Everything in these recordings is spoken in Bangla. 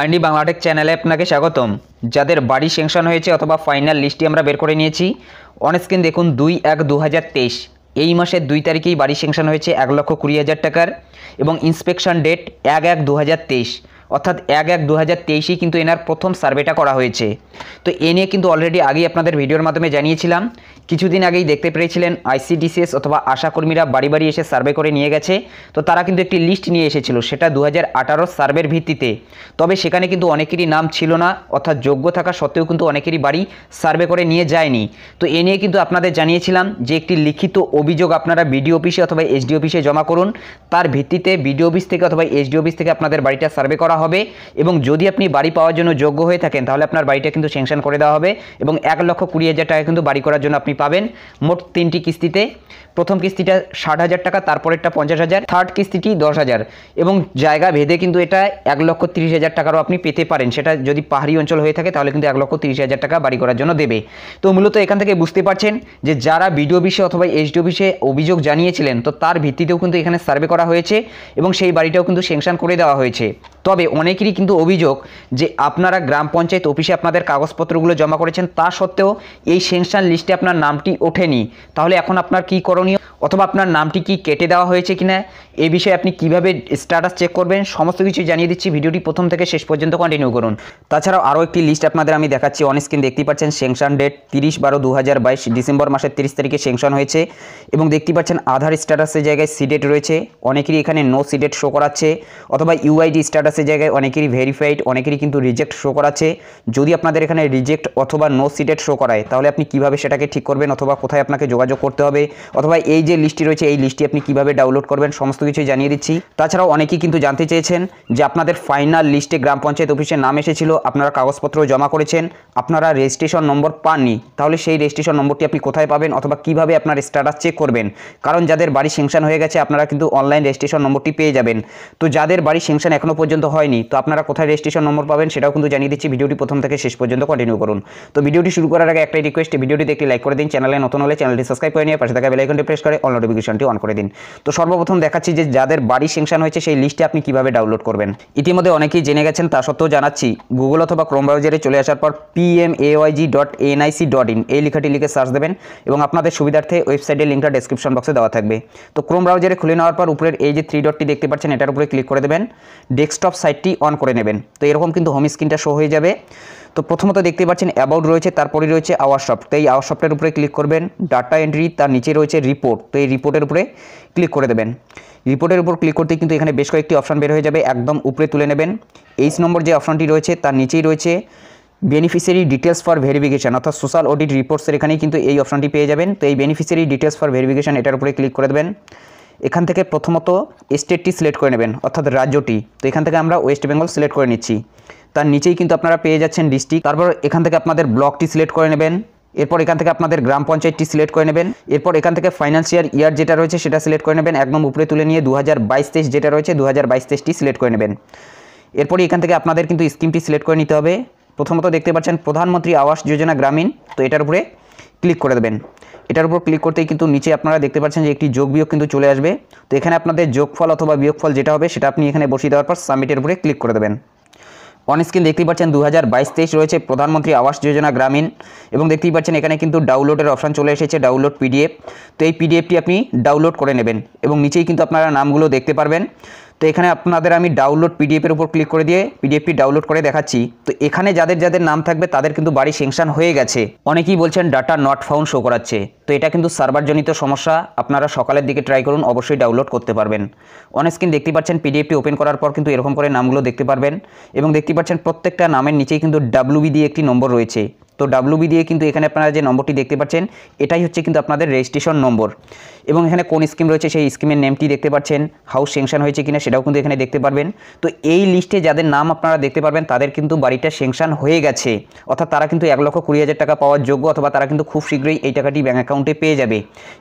আর্নি বাংলাটেক চ্যানেলে আপনাকে স্বাগতম যাদের বাড়ি স্যাংশন হয়েছে অথবা ফাইনাল লিস্টটি আমরা বের করে নিয়েছি অন স্ক্রিন দেখুন দুই এক দু এই মাসের দুই তারিখেই বাড়ি স্যাংশন হয়েছে এক লক্ষ কুড়ি হাজার টাকার এবং ইন্সপেকশন ডেট এক এক দু অর্থাৎ এক এক দু হাজার তেইশেই কিন্তু এনার প্রথম সার্ভেটা করা হয়েছে তো এ নিয়ে কিন্তু অলরেডি আগেই আপনাদের ভিডিওর মাধ্যমে জানিয়েছিলাম কিছুদিন আগেই দেখতে পেরেছিলেন আইসিডিসিএস অথবা আশাকর্মীরা বাড়ি বাড়ি এসে সার্ভে করে নিয়ে গেছে তো তারা কিন্তু একটি লিস্ট নিয়ে এসেছিল সেটা দু হাজার সার্ভের ভিত্তিতে তবে সেখানে কিন্তু অনেকেরই নাম ছিল না অর্থাৎ যোগ্য থাকা সত্ত্বেও কিন্তু অনেকেরই বাড়ি সার্ভে করে নিয়ে যায়নি তো এ নিয়ে কিন্তু আপনাদের জানিয়েছিলাম যে একটি লিখিত অভিযোগ আপনারা বিডিও অফিসে অথবা এসডি অফিসে জমা করুন তার ভিত্তিতে বিডিও অফিস থেকে অথবা এসডি অফিস থেকে আপনাদের বাড়িটা সার্ভে করা হবে এবং যদি আপনি বাড়ি পাওয়ার জন্য যোগ্য হয়ে থাকেন তাহলে আপনার বাড়িটা কিন্তু স্যাংশন করে দেওয়া হবে এবং এক লক্ষ কুড়ি হাজার টাকা কিন্তু বাড়ি করার জন্য আপনি আপনি পাবেন মোট তিনটি কিস্তিতে প্রথম কিস্তিটা ষাট হাজার টাকা তারপরেরটা পঞ্চাশ হাজার থার্ড কিস্তিটি দশ হাজার এবং জায়গা ভেদে কিন্তু এটা এক লক্ষ তিরিশ হাজার টাকারও আপনি পেতে পারেন সেটা যদি পাহাড়ি অঞ্চল হয়ে থাকে তাহলে কিন্তু এক লক্ষ তিরিশ হাজার টাকা বাড়ি করার জন্য দেবে তো মূলত এখান থেকে বুঝতে পারছেন যে যারা বিডিও অফিসে অথবা এসডিও অফিসে অভিযোগ জানিয়েছিলেন তো তার ভিত্তিতেও কিন্তু এখানে সার্ভে করা হয়েছে এবং সেই বাড়িটাও কিন্তু স্যাংশন করে দেওয়া হয়েছে তবে অনেকেরই কিন্তু অভিযোগ যে আপনারা গ্রাম পঞ্চায়েত অফিসে আপনাদের কাগজপত্রগুলো জমা করেছেন তা সত্ত্বেও এই স্যাংশন লিস্টে আপনার নামটি ওঠেনি তাহলে এখন আপনার কি করণীয় অথবা আপনার নামটি কি কেটে দেওয়া হয়েছে কিনা এ বিষয়ে আপনি কিভাবে স্ট্যাটাস চেক করবেন সমস্ত কিছু জানিয়ে দিচ্ছি ভিডিওটি প্রথম থেকে শেষ পর্যন্ত কন্টিনিউ করুন তাছাড়াও আরও একটি লিস্ট আপনাদের আমি দেখাচ্ছি অন স্ক্রিন দেখতেই পাচ্ছেন সেংশন ডেট তিরিশ বারো দু ডিসেম্বর মাসের তিরিশ তারিখে সেংশন হয়েছে এবং দেখতে পাচ্ছেন আধার স্ট্যাটাসের জায়গায় সিডেট রয়েছে অনেকেরই এখানে নো সিডেট শো করাচ্ছে অথবা ইউআইডি স্ট্যাটাসের জায়গায় অনেকেরই ভেরিফাইড অনেকেরই কিন্তু রিজেক্ট শো করাচ্ছে যদি আপনাদের এখানে রিজেক্ট অথবা নো সিডেট শো করায় তাহলে আপনি কিভাবে সেটাকে ঠিক করবেন অথবা কোথায় আপনাকে যোগাযোগ করতে হবে অথবা এই যে লিস্টটি রয়েছে এই লিস্টটি আপনি কিভাবে ডাউনলোড করবেন সমস্ত কিছু জানিয়ে দিচ্ছি তাছাড়াও অনেকেই কিন্তু জানতে চেয়েছেন যে আপনাদের ফাইনাল লিস্টে গ্রাম পঞ্চায়েত অফিসের নাম এসেছিল আপনারা কাগজপত্র জমা করেছেন আপনারা রেজিস্ট্রেশন নম্বর পাননি তাহলে সেই রেজিস্ট্রেশন নম্বরটি আপনি কোথায় পাবেন অথবা কিভাবে আপনার স্ট্যাটাস চেক করবেন কারণ যাদের বাড়ি সেংশন হয়ে গেছে আপনারা কিন্তু অনলাইন রেজিস্ট্রেশন নম্বরটি পেয়ে যাবেন তো যাদের বাড়ি সেংশন এখনও পর্যন্ত হয়নি তো আপনারা কোথায় রেজিস্ট্রেশন নম্বর পাবেন সেটাও কিন্তু জানিয়ে দিচ্ছি ভিডিওটি প্রথম থেকে শেষ পর্যন্ত কন্টিনিউ করুন তো ভিডিওটি শুরু করার আগে একটাই রিকোয়েস্ট ভিডিওটি দেখে লাইক করে দিন চ্যানেলে নতুন হলে চ্যানেলটি সাবস্ক্রাইব করে নিয়ে পাশে থাকা বেলাইকনটি প্রেস করে অল নোটিফিকেশনটি অন করে দিন তো সর্বপ্রথম দেখাচ্ছি যে যাদের বাড়ি সেংশন হয়েছে সেই লিস্টে আপনি কিভাবে ডাউনলোড করবেন ইতিমধ্যে অনেকেই জেনে গেছেন তা সত্ত্বেও জানাচ্ছি গুগল অথবা ক্রোম ব্রাউজারে চলে আসার পর PMAYG dot NIC dot in এই লেখাটি লিখে সার্চ দেবেন এবং আপনাদের সুবিধার্থে ওয়েবসাইটের লিঙ্কটা ডেসক্রিপশন বক্সে দেওয়া থাকবে তো ক্রোম ব্রাউজারে খুলে নেওয়ার পর উপরের এই যে থ্রি ডটটি দেখতে পাচ্ছেন এটার উপরে ক্লিক করে দেবেন ডেস্কটপ সাইটটি অন করে নেবেন তো এরকম কিন্তু হোম স্ক্রিনটা শো হয়ে যাবে তো প্রথমত দেখতে পাচ্ছেন অ্যাবাউট রয়েছে তারপরে রয়েছে আওয়ারশপ তো এই আওয়ার সফটের উপরে ক্লিক করবেন ডাটা এন্ট্রি তার নিচে রয়েছে রিপোর্ট তো এই রিপোর্টের উপরে ক্লিক করে দেবেন রিপোর্টের উপর ক্লিক করতে কিন্তু এখানে বেশ কয়েকটি অপশান বের হয়ে যাবে একদম উপরে তুলে নেবেন এইচ নম্বর যে অপশানটি রয়েছে তার নিচেই রয়েছে বেনিফিসিয়ারি ডিটেলস ফর ভেরিফিকেশান অর্থাৎ সোশ্যাল অডিট রিপোর্টসের এখানেই কিন্তু এই অপশানটি পেয়ে যাবেন তো এই বেনিফিসিয়ারি ডিটেলস ফর ভেরিফিকেশান এটার উপরে ক্লিক করে দেবেন এখান থেকে প্রথমত স্টেটটি সিলেক্ট করে নেবেন অর্থাৎ রাজ্যটি তো এখান থেকে আমরা ওয়েস্ট বেঙ্গল সিলেক্ট করে নিচ্ছি তার নিচেই কিন্তু আপনারা পেয়ে যাচ্ছেন ডিস্ট্রিক্ট তারপর এখান থেকে আপনাদের ব্লকটি সিলেক্ট করে নেবেন এরপর এখান থেকে আপনাদের গ্রাম পঞ্চায়েতটি সিলেক্ট করে নেবেন এরপর এখান থেকে ফাইন্যান্সিয়াল ইয়ার যেটা রয়েছে সেটা সিলেক্ট করে নেবেন একদম উপরে তুলে নিয়ে দু হাজার যেটা রয়েছে দু হাজার সিলেক্ট করে নেবেন এরপরই এখান থেকে আপনাদের কিন্তু স্কিমটি সিলেক্ট করে নিতে হবে প্রথমত দেখতে পাচ্ছেন প্রধানমন্ত্রী আবাস যোজনা গ্রামীণ তো এটার উপরে ক্লিক করে দেবেন এটার উপর ক্লিক করতেই কিন্তু নিচে আপনারা দেখতে পাচ্ছেন যে একটি যোগ বিয়োগ কিন্তু চলে আসবে তো এখানে আপনাদের যোগফল অথবা বিয়োগফল যেটা হবে সেটা আপনি এখানে বসিয়ে দেওয়ার পর সাবমিটের উপরে ক্লিক করে দেবেন অন স্ক্রিন দেখতেই পাচ্ছেন দু হাজার বাইশ তেইশ রয়েছে প্রধানমন্ত্রী আবাস যোজনা গ্রামীণ এবং দেখতেই পাচ্ছেন এখানে কিন্তু ডাউনলোডের অপশান চলে এসেছে ডাউনলোড পিডিএফ তো এই পিডিএফটি আপনি ডাউনলোড করে নেবেন এবং নিচেই কিন্তু আপনারা নামগুলো দেখতে পারবেন তো এখানে আপনাদের আমি ডাউনলোড পিডিএফের উপর ক্লিক করে দিয়ে পিডিএফটি ডাউনলোড করে দেখাচ্ছি তো এখানে যাদের যাদের নাম থাকবে তাদের কিন্তু বাড়ি সেংশন হয়ে গেছে অনেকেই বলছেন ডাটা নট ফাউন্ড শো করাচ্ছে তো এটা কিন্তু সার্ভারজনিত সমস্যা আপনারা সকালের দিকে ট্রাই করুন অবশ্যই ডাউনলোড করতে পারবেন অন স্ক্রিন দেখতে পাচ্ছেন পিডিএফটি ওপেন করার পর কিন্তু এরকম করে নামগুলো দেখতে পারবেন এবং দেখতে পাচ্ছেন প্রত্যেকটা নামের নিচেই কিন্তু ডাব্লুবি দিয়ে একটি নম্বর রয়েছে তো ডাব্লুবি দিয়ে কিন্তু এখানে আপনারা যে নম্বরটি দেখতে পাচ্ছেন এটাই হচ্ছে কিন্তু আপনাদের রেজিস্ট্রেশন নম্বর এবং এখানে কোন স্কিম রয়েছে সেই স্কিমের নেমটি দেখতে পাচ্ছেন হাউস সেংশন হয়েছে কিনা সেটাও কিন্তু এখানে দেখতে পারবেন তো এই লিস্টে যাদের নাম আপনারা দেখতে পারবেন তাদের কিন্তু বাড়িটা সেংশন হয়ে গেছে অর্থাৎ তারা কিন্তু এক লক্ষ কুড়ি হাজার টাকা পাওয়ার যোগ্য অথবা তারা কিন্তু খুব শীঘ্রই এই টাকাটি ব্যাঙ্ক অ্যাকাউন্টে পেয়ে যাবে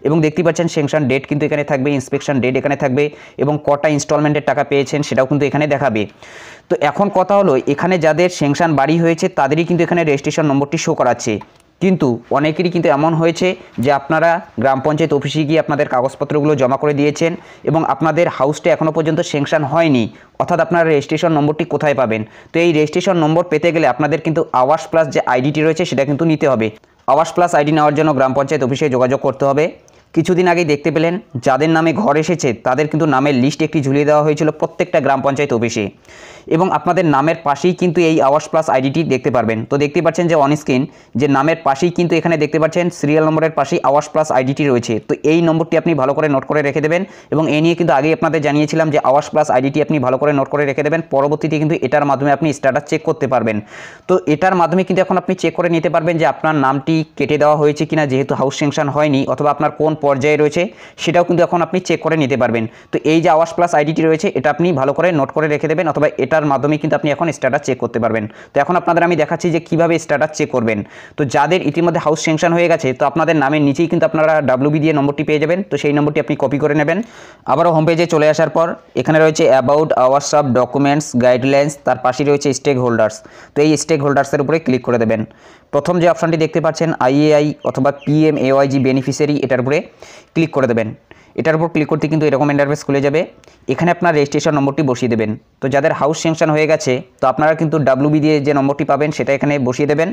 এবং দেখতে পাচ্ছেন সেংশন ডেট কিন্তু এখানে থাকবে ইন্সপেকশন ডেট এখানে থাকবে এবং কটা ইনস্টলমেন্টের টাকা পেয়েছেন সেটাও কিন্তু এখানে দেখাবে তো এখন কথা হলো এখানে যাদের স্যাংশন বাড়ি হয়েছে তাদেরই কিন্তু এখানে রেজিস্ট্রেশন নম্বরটি শো করাচ্ছে কিন্তু অনেকেরই কিন্তু এমন হয়েছে যে আপনারা গ্রাম পঞ্চায়েত অফিসে গিয়ে আপনাদের কাগজপত্রগুলো জমা করে দিয়েছেন এবং আপনাদের হাউসটা এখনও পর্যন্ত স্যাংশন হয়নি অর্থাৎ আপনারা রেজিস্ট্রেশন নম্বরটি কোথায় পাবেন তো এই রেজিস্ট্রেশন নম্বর পেতে গেলে আপনাদের কিন্তু আওয়াস প্লাস যে আইডিটি রয়েছে সেটা কিন্তু নিতে হবে আওয়াস প্লাস আইডি নেওয়ার জন্য গ্রাম পঞ্চায়েত অফিসে যোগাযোগ করতে হবে কিছুদিন আগেই দেখতে পেলেন যাদের নামে ঘর এসেছে তাদের কিন্তু নামের লিস্ট একটি ঝুলিয়ে দেওয়া হয়েছিল প্রত্যেকটা গ্রাম পঞ্চায়েত অফিসে এবং আপনাদের নামের পাশেই কিন্তু এই আওয়াজ প্লাস আইডিটি দেখতে পারবেন তো দেখতে পাচ্ছেন যে অন স্ক্রিন যে নামের পাশেই কিন্তু এখানে দেখতে পাচ্ছেন সিরিয়াল নম্বরের পাশেই আওয়াজ প্লাস আইডিটি রয়েছে তো এই নম্বরটি আপনি ভালো করে নোট করে রেখে দেবেন এবং এ নিয়ে কিন্তু আগেই আপনাদের জানিয়েছিলাম যে আওয়াজ প্লাস আইডিটি আপনি ভালো করে নোট করে রেখে দেবেন পরবর্তীতে কিন্তু এটার মাধ্যমে আপনি স্ট্যাটাস চেক করতে পারবেন তো এটার মাধ্যমে কিন্তু এখন আপনি চেক করে নিতে পারবেন যে আপনার নামটি কেটে দেওয়া হয়েছে কিনা যেহেতু হাউস সেংশন হয়নি অথবা আপনার কোন পর্যায়ে রয়েছে সেটাও কিন্তু এখন আপনি চেক করে নিতে পারবেন তো এই যে আওয়াজ প্লাস আইডিটি রয়েছে এটা আপনি ভালো করে নোট করে রেখে দেবেন অথবা এটার মাধ্যমে কিন্তু আপনি এখন স্ট্যাটাস চেক করতে পারবেন তো এখন আপনাদের আমি দেখাচ্ছি যে কীভাবে স্ট্যাটাস চেক করবেন তো যাদের ইতিমধ্যে হাউস স্যাংশন হয়ে গেছে তো আপনাদের নামের নিচেই কিন্তু আপনারা ডাব্লিউবি দিয়ে নম্বরটি পেয়ে যাবেন তো সেই নম্বরটি আপনি কপি করে নেবেন আবারও হোম পেজে চলে আসার পর এখানে রয়েছে অ্যাবাউট আওয়ার সব ডকুমেন্টস গাইডলাইন্স তার পাশে রয়েছে স্টেক হোল্ডার্স তো এই স্টেক হোল্ডার্সের উপরে ক্লিক করে দেবেন প্রথম যে অপশানটি দেখতে পাচ্ছেন আইএআই অথবা পিএমএওয়াইজি বেনিফিসিয়ারি এটার উপরে ক্লিক করে দেবেন এটার উপর ক্লিক করতে কিন্তু এরকম ইন্টারফেস খুলে যাবে এখানে আপনার রেজিস্ট্রেশন নম্বরটি বসিয়ে দেবেন তো যাদের হাউস স্যাংশন হয়ে গেছে তো আপনারা কিন্তু ডাব্লু দিয়ে যে নম্বরটি পাবেন সেটা এখানে বসিয়ে দেবেন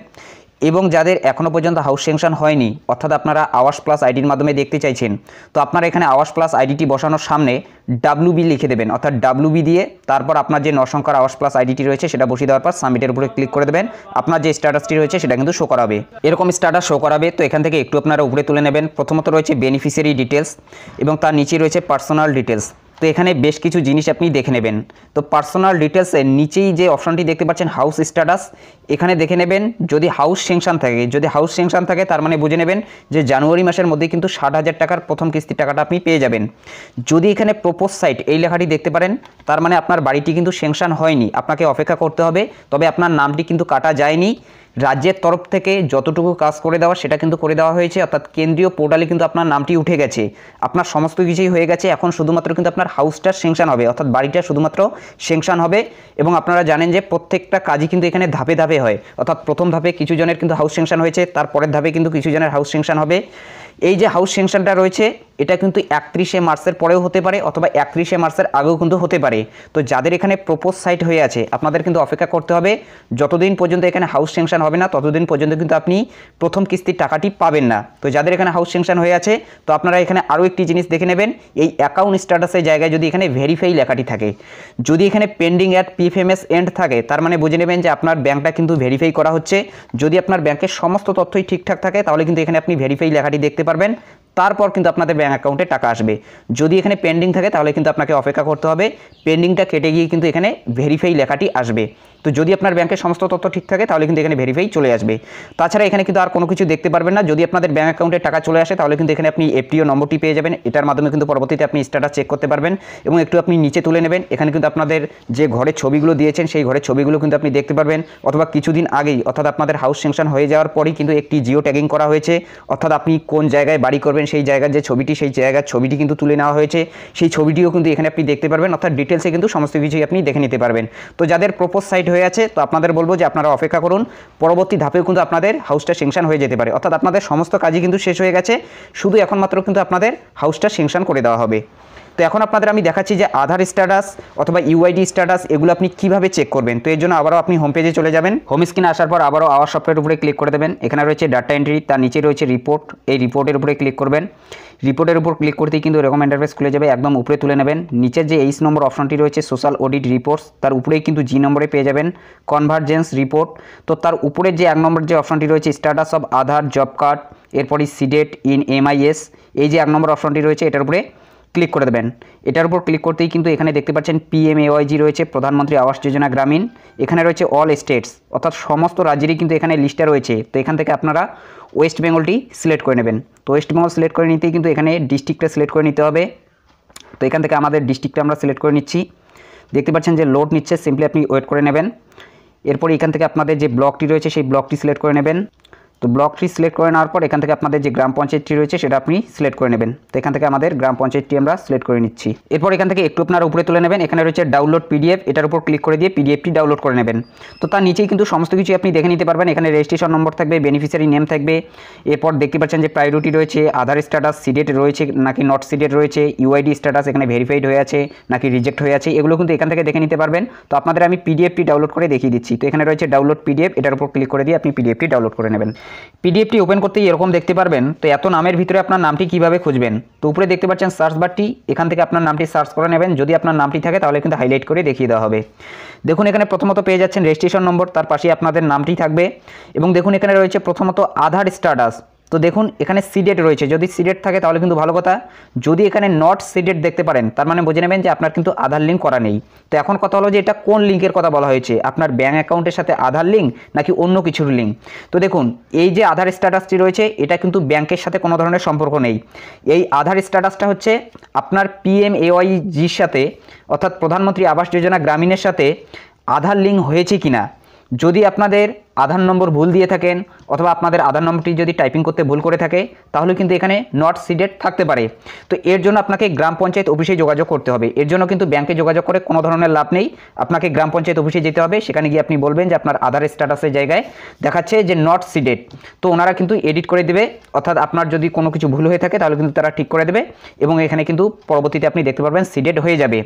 এবং যাদের এখনও পর্যন্ত হাউস স্যাংশন হয়নি অর্থাৎ আপনারা আওয়াস প্লাস আইডির মাধ্যমে দেখতে চাইছেন তো আপনারা এখানে আওয়াস প্লাস আইডিটি বসানোর সামনে ডাব্লু লিখে দেবেন অর্থাৎ ডাব্লু দিয়ে তারপর আপনার যে নশঙ্কর আওয়াস প্লাস আইডিটি রয়েছে সেটা বসিয়ে দেওয়ার পর সাবমিটের উপরে ক্লিক করে দেবেন আপনার যে স্ট্যাটাসটি রয়েছে সেটা কিন্তু শো করাবে এরকম স্ট্যাটাস শো করাবে তো এখান থেকে একটু আপনারা উপরে তুলে নেবেন প্রথমত রয়েছে বেনিফিশিয়ারি ডিটেলস এবং তার নিচে রয়েছে পার্সোনাল ডিটেলস তো এখানে বেশ কিছু জিনিস আপনি দেখে নেবেন তো পার্সোনাল ডিটেলসের নিচেই যে অপশনটি দেখতে পাচ্ছেন হাউস স্ট্যাটাস এখানে দেখে নেবেন যদি হাউস সেংশন থাকে যদি হাউস সেংশন থাকে তার মানে বুঝে নেবেন যে জানুয়ারি মাসের মধ্যে কিন্তু ষাট হাজার টাকার প্রথম কিস্তির টাকাটা আপনি পেয়ে যাবেন যদি এখানে প্রপোজ সাইট এই লেখাটি দেখতে পারেন তার মানে আপনার বাড়িটি কিন্তু সেংশন হয়নি আপনাকে অপেক্ষা করতে হবে তবে আপনার নামটি কিন্তু কাটা যায়নি রাজ্যের তরফ থেকে যতটুকু কাজ করে দেওয়া সেটা কিন্তু করে দেওয়া হয়েছে অর্থাৎ কেন্দ্রীয় পোর্টালে কিন্তু আপনার নামটি উঠে গেছে আপনার সমস্ত কিছুই হয়ে গেছে এখন শুধুমাত্র কিন্তু আপনার হাউসটা সেংশন হবে অর্থাৎ বাড়িটা শুধুমাত্র সেংশন হবে এবং আপনারা জানেন যে প্রত্যেকটা কাজই কিন্তু এখানে ধাপে ধাপে হয় অর্থাৎ প্রথম ধাপে কিছু জনের কিন্তু হাউস সেংশন হয়েছে তারপরের ধাপে কিন্তু কিছু জনের হাউস সেংশন হবে এই যে হাউস সেংশনটা রয়েছে এটা কিন্তু একত্রিশে মার্চের পরেও হতে পারে অথবা একত্রিশে মার্চের আগেও কিন্তু হতে পারে তো যাদের এখানে প্রপোজ সাইট হয়ে আছে আপনাদের কিন্তু অপেক্ষা করতে হবে যতদিন পর্যন্ত এখানে হাউস সেংশন হবে না ততদিন পর্যন্ত কিন্তু আপনি প্রথম কিস্তির টাকাটি পাবেন না তো যাদের এখানে হাউস স্যাংশন হয়ে আছে তো আপনারা এখানে আরও একটি জিনিস দেখে নেবেন এই অ্যাকাউন্ট স্ট্যাটাসের জায়গায় যদি এখানে ভেরিফাই লেখাটি থাকে যদি এখানে পেন্ডিং অ্যাট পিএফএমএস এন্ড থাকে তার মানে বুঝে নেবেন যে আপনার ব্যাংকটা কিন্তু ভেরিফাই করা হচ্ছে যদি আপনার ব্যাংকের সমস্ত তথ্যই ঠিকঠাক থাকে তাহলে কিন্তু এখানে আপনি ভেরিফাই লেখাটি দেখতে পারবেন তারপর কিন্তু আপনাদের ব্যাঙ্ক অ্যাকাউন্টে টাকা আসবে যদি এখানে পেন্ডিং থাকে তাহলে কিন্তু আপনাকে অপেক্ষা করতে হবে পেন্ডিংটা কেটে গিয়ে কিন্তু এখানে ভেরিফাই লেখাটি আসবে তো যদি আপনার ব্যাংকের সমস্ত তথ্য ঠিক থাকে তাহলে কিন্তু এখানে ভেরিফাই চলে আসবে তাছাড়া এখানে কিন্তু আর কোনো কিছু দেখতে পারবেন না যদি আপনাদের ব্যাঙ্ক অ্যাকাউন্টে টাকা চলে আসে তাহলে কিন্তু এখানে আপনি এফটিও নম্বরটি পেয়ে যাবেন এটার মাধ্যমে কিন্তু পরবর্তীতে আপনি স্ট্যাটাস চেক করতে পারবেন এবং একটু আপনি নিচে তুলে নেবেন এখানে কিন্তু আপনাদের যে ঘরের ছবিগুলো দিয়েছেন সেই ঘরের ছবিগুলো কিন্তু আপনি দেখতে পারবেন অথবা কিছুদিন আগেই অর্থাৎ আপনাদের হাউস সেংশন হয়ে যাওয়ার পরেই কিন্তু একটি জিও ট্যাগিং করা হয়েছে অর্থাৎ আপনি কোন জায়গায় বাড়ি করবেন সেই জায়গার যে ছবিটি সেই জায়গার ছবিটি কিন্তু তুলে নেওয়া হয়েছে সেই ছবিটিও কিন্তু এখানে আপনি দেখতে পারবেন অর্থাৎ ডিটেলসে কিন্তু সমস্ত কিছুই আপনি দেখে নিতে পারবেন তো যাদের প্রপোজ সাইট হয়ে আছে তো আপনাদের বলবো যে আপনারা অপেক্ষা করুন পরবর্তী ধাপেও কিন্তু আপনাদের হাউসটা সেংশন হয়ে যেতে পারে অর্থাৎ আপনাদের সমস্ত কাজই কিন্তু শেষ হয়ে গেছে শুধু এখন মাত্র কিন্তু আপনাদের হাউসটা সেংশন করে দেওয়া হবে তো এখন আপনাদের আমি দেখাচ্ছি যে আধার স্ট্যাটাস অথবা ইউআইডি স্ট্যাটাস এগুলো আপনি কিভাবে চেক করবেন তো এর জন্য আবারও আপনি হোম পেজে চলে যাবেন হোম স্ক্রিনে আসার পর আবারও আওয়ার সফটওয়্যার উপরে ক্লিক করে দেবেন এখানে রয়েছে ডাটা এন্ট্রি তার নিচে রয়েছে রিপোর্ট এই রিপোর্টের উপরে ক্লিক করবেন রিপোর্টের উপর ক্লিক করতেই কিন্তু এরকম ইন্টারফেস খুলে যাবে একদম উপরে তুলে নেবেন নিচের যে এইচ নম্বর অপশনটি রয়েছে সোশ্যাল অডিট রিপোর্টস তার উপরেই কিন্তু জি নম্বরে পেয়ে যাবেন কনভার্জেন্স রিপোর্ট তো তার উপরে যে এক নম্বর যে অপশনটি রয়েছে status of Aadhaar job card এরপরই সিডেট ইন এমআইএস এই যে এক নম্বর অপশনটি রয়েছে এটার উপরে ক্লিক করে দেবেন এটার উপর ক্লিক করতেই কিন্তু এখানে দেখতে পাচ্ছেন পিএমএওয়াইজি রয়েছে প্রধানমন্ত্রী আবাস যোজনা গ্রামীণ এখানে রয়েছে অল স্টেটস অর্থাৎ সমস্ত রাজ্যেরই কিন্তু এখানে লিস্টে রয়েছে তো এখান থেকে আপনারা ওয়েস্ট বেঙ্গলটি সিলেক্ট করে নেবেন তো ওয়েস্ট বেঙ্গল সিলেক্ট করে নিতেই কিন্তু এখানে ডিস্ট্রিক্টটা সিলেক্ট করে নিতে হবে তো এখান থেকে আমাদের ডিস্ট্রিক্টটা আমরা সিলেক্ট করে নিচ্ছি দেখতে পাচ্ছেন যে লোড নিচ্ছে সিম্পলি আপনি ওয়েট করে নেবেন এরপর এখান থেকে আপনাদের যে ব্লকটি রয়েছে সেই ব্লকটি সিলেক্ট করে নেবেন তো ব্লকটি সিলেক্ট করে নেওয়ার পর এখান থেকে আপনাদের যে গ্রাম পঞ্চায়েতটি রয়েছে সেটা আপনি সিলেক্ট করে নেবেন তো এখান থেকে আমাদের গ্রাম পঞ্চায়েতটি আমরা সিলেক্ট করে নিচ্ছি এরপর এখান থেকে একটু আপনার উপরে তুলে নেবেন এখানে রয়েছে ডাউনলোড পিডিএফ এটার উপর ক্লিক করে দিয়ে পিডিএফটি ডাউনলোড করে নেবেন তো তার নিচেই কিন্তু সমস্ত কিছু আপনি দেখে নিতে পারবেন এখানে রেজিস্ট্রেশন নম্বর থাকবে বেনিফিসিয়ারি নেম থাকবে এরপর দেখতে পাচ্ছেন যে প্রায়োরিটি রয়েছে আধার স্ট্যাটাস সিডেট রয়েছে নাকি নট সিডেট রয়েছে ইউআইডি স্ট্যাটাস এখানে ভেরিফাইড হয়ে আছে নাকি রিজেক্ট হয়ে আছে এগুলো কিন্তু এখান থেকে দেখে নিতে পারবেন তো আপনাদের আমি পিডিএফটি ডাউনলোড করে দেখিয়ে দিচ্ছি তো এখানে রয়েছে ডাউনলোড পিডিএফ এটার উপর ক্লিক করে দিয়ে আপনি পিডিএফটি ডাউনলোড করে নেবেন পিডিএফটি ওপেন করতেই এরকম দেখতে পারবেন তো এত নামের ভিতরে আপনার নামটি কিভাবে খুঁজবেন তো উপরে দেখতে পাচ্ছেন সার্চ বারটি এখান থেকে আপনার নামটি সার্চ করে নেবেন যদি আপনার নামটি থাকে তাহলে কিন্তু হাইলাইট করে দেখিয়ে দেওয়া হবে দেখুন এখানে প্রথমত পেয়ে যাচ্ছেন রেজিস্ট্রেশন নম্বর তার পাশে আপনাদের নামটি থাকবে এবং দেখুন এখানে রয়েছে প্রথমত আধার স্ট্যাটাস তো দেখুন এখানে সিডেট রয়েছে যদি সিডেট থাকে তাহলে কিন্তু ভালো কথা যদি এখানে নট সিডেট দেখতে পারেন তার মানে বুঝে নেবেন যে আপনার কিন্তু আধার লিঙ্ক করা নেই তো এখন কথা হলো যে এটা কোন লিঙ্কের কথা বলা হয়েছে আপনার ব্যাঙ্ক অ্যাকাউন্টের সাথে আধার লিঙ্ক নাকি অন্য কিছুর লিঙ্ক তো দেখুন এই যে আধার স্ট্যাটাসটি রয়েছে এটা কিন্তু ব্যাংকের সাথে কোনো ধরনের সম্পর্ক নেই এই আধার স্ট্যাটাসটা হচ্ছে আপনার পিএমএওয়াইজির সাথে অর্থাৎ প্রধানমন্ত্রী আবাস যোজনা গ্রামীণের সাথে আধার লিঙ্ক হয়েছে কিনা যদি আপনাদের আধার নম্বর ভুল দিয়ে থাকেন অথবা আপনাদের আধার নম্বরটি যদি টাইপিং করতে ভুল করে থাকে তাহলে কিন্তু এখানে নট সিডেড থাকতে পারে তো এর জন্য আপনাকে গ্রাম পঞ্চায়েত অফিসে যোগাযোগ করতে হবে এর জন্য কিন্তু ব্যাংকে যোগাযোগ করে কোনো ধরনের লাভ নেই আপনাকে গ্রাম পঞ্চায়েত অফিসে যেতে হবে সেখানে গিয়ে আপনি বলবেন যে আপনার আধার স্ট্যাটাসের জায়গায় দেখাচ্ছে যে নট সিডেড তো ওনারা কিন্তু এডিট করে দেবে অর্থাৎ আপনার যদি কোনো কিছু ভুল হয়ে থাকে তাহলে কিন্তু তারা ঠিক করে দেবে এবং এখানে কিন্তু পরবর্তীতে আপনি দেখতে পারবেন সিডেড হয়ে যাবে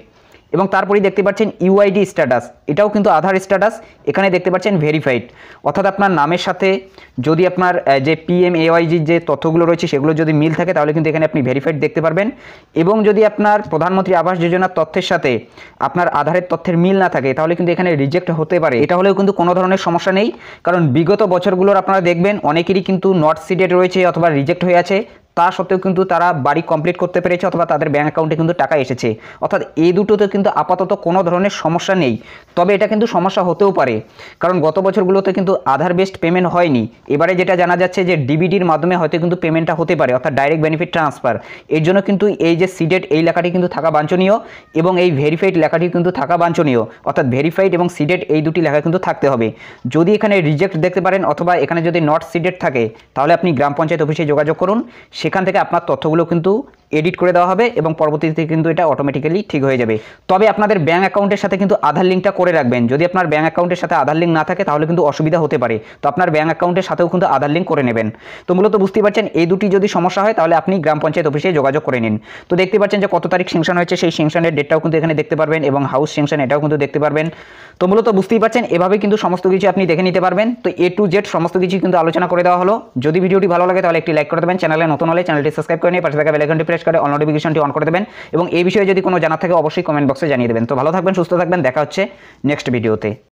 এবং তারপরেই দেখতে পাচ্ছেন ইউআইডি স্ট্যাটাস এটাও কিন্তু আধার স্ট্যাটাস এখানে দেখতে পাচ্ছেন ভেরিফাইড অর্থাৎ আপনার নামের সাথে যদি আপনার যে পিএম এওয়াইজির যে তথ্যগুলো রয়েছে সেগুলো যদি মিল থাকে তাহলে কিন্তু এখানে আপনি ভেরিফাইড দেখতে পারবেন এবং যদি আপনার প্রধানমন্ত্রী আবাস যোজনার তথ্যের সাথে আপনার আধারের তথ্যের মিল না থাকে তাহলে কিন্তু এখানে রিজেক্ট হতে পারে এটা হলেও কিন্তু কোনো ধরনের সমস্যা নেই কারণ বিগত বছরগুলোর আপনারা দেখবেন অনেকেরই কিন্তু নট সিডেড রয়েছে অথবা রিজেক্ট হয়ে আছে তা সত্ত্বেও কিন্তু তারা বাড়ি কমপ্লিট করতে পেরেছে অথবা তাদের ব্যাঙ্ক অ্যাকাউন্টে কিন্তু টাকা এসেছে অর্থাৎ এই দুটোতে কিন্তু আপাতত কোনো ধরনের সমস্যা নেই তবে এটা কিন্তু সমস্যা হতেও পারে কারণ গত বছরগুলোতে কিন্তু আধার বেসড পেমেন্ট হয়নি এবারে যেটা জানা যাচ্ছে যে ডিবিডির মাধ্যমে হয়তো কিন্তু পেমেন্টটা হতে পারে অর্থাৎ ডাইরেক্ট বেনিফিট ট্রান্সফার এর জন্য কিন্তু এই যে সিডেট এই লেখাটি কিন্তু থাকা বাঞ্ছনীয় এবং এই ভেরিফাইড লেখাটি কিন্তু থাকা বাঞ্ছনীয় অর্থাৎ ভেরিফাইড এবং সিডেট এই দুটি লেখা কিন্তু থাকতে হবে যদি এখানে রিজেক্ট দেখতে পারেন অথবা এখানে যদি নট সিডেট থাকে তাহলে আপনি গ্রাম পঞ্চায়েত অফিসে যোগাযোগ করুন সে সেখান থেকে আপনার তথ্যগুলো কিন্তু এডিট করে দেওয়া হবে এবং পরবর্তীতে কিন্তু এটা অটোমেটিক্যালি ঠিক হয়ে যাবে তবে আপনাদের ব্যাঙ্ক অ্যাকাউন্টের সাথে কিন্তু আধার লিঙ্কটা করে রাখবেন যদি আপনার ব্যাঙ্ক অ্যাকাউন্টের সাথে আধার লিঙ্ক না থাকে তাহলে কিন্তু অসুবিধা হতে পারে তো আপনার ব্যাঙ্ক অ্যাকাউন্টের সাথেও কিন্তু আধার লিঙ্ক করে নেবেন তো মূলত বুঝতে পারছেন এই দুটি যদি সমস্যা হয় তাহলে আপনি গ্রাম পঞ্চায়েত অফিসে যোগাযোগ করে নিন তো দেখতে পাচ্ছেন যে কত তারিখ সেংশন হয়েছে সেই সেংশনের ডেটটাও কিন্তু এখানে দেখতে পারবেন এবং হাউস সেংশন এটাও কিন্তু দেখতে পারবেন তো মূলত বুঝতেই পারছেন এভাবে কিন্তু সমস্ত কিছু আপনি দেখে নিতে পারবেন তো এ টু জেড সমস্ত কিছু কিন্তু আলোচনা করে দেওয়া হলো যদি ভিডিওটি ভালো লাগে তাহলে একটি লাইক করে দেবেন চ্যানেলে নতুন হলে চ্যানেলটি সাবস্ক্রাইব করে নিয়ে পাশে থাকা বেলাইকনটি প্রেস রিফ্রেশ করে অল নোটিফিকেশনটি অন করে দেবেন এবং এই বিষয়ে যদি কোনো জানার থাকে অবশ্যই কমেন্ট বক্সে জানিয়ে দেবেন তো ভালো থাকবেন সুস্থ থাকবেন দেখা হচ্ছে নেক্সট ভিডিওতে